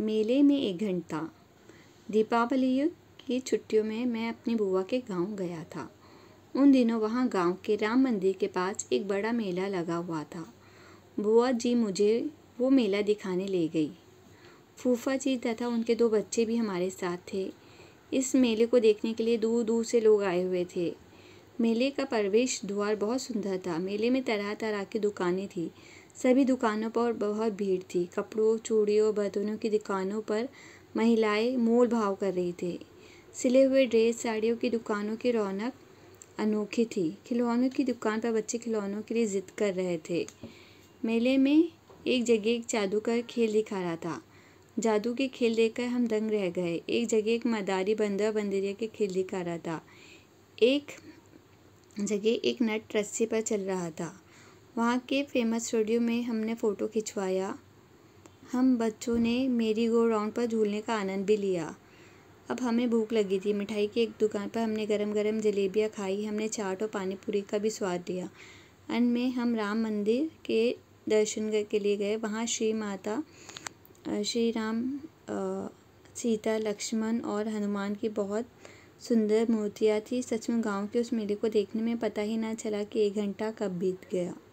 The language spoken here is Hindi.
मेले में एक घंटा दीपावली की छुट्टियों में मैं अपनी बुआ के गांव गया था उन दिनों वहाँ गांव के राम मंदिर के पास एक बड़ा मेला लगा हुआ था बुआ जी मुझे वो मेला दिखाने ले गई फूफा जी तथा उनके दो बच्चे भी हमारे साथ थे इस मेले को देखने के लिए दूर दूर से लोग आए हुए थे मेले का प्रवेश द्वार बहुत सुंदर था मेले में तरह तरह की दुकानें थी सभी दुकानों पर बहुत भीड़ थी कपड़ों चूड़ियों बर्तनों की दुकानों पर महिलाएं मोल भाव कर रही थी सिले हुए ड्रेस साड़ियों की दुकानों की रौनक अनोखी थी खिलौनों की दुकान पर बच्चे खिलौनों के लिए ज़िद कर रहे थे मेले में एक जगह एक जादू का खेल दिखा रहा था जादू के खेल देखकर हम दंग रह गए एक जगह एक मदारी बंदर बंदरिया के खेल दिखा रहा था एक जगह एक नट रस्सी पर चल रहा था वहाँ के फेमस स्टूडियो में हमने फ़ोटो खिंचवाया हम बच्चों ने मेरी गो राउंड पर झूलने का आनंद भी लिया अब हमें भूख लगी थी मिठाई की एक दुकान पर हमने गरम गरम जलेबियाँ खाई हमने चाट और पानी पूरी का भी स्वाद लिया अंत में हम राम मंदिर के दर्शन के लिए गए वहाँ श्री माता श्री राम सीता लक्ष्मण और हनुमान की बहुत सुंदर मूर्तियाँ थी सच में गांव के उस मेले को देखने में पता ही ना चला कि एक घंटा कब बीत गया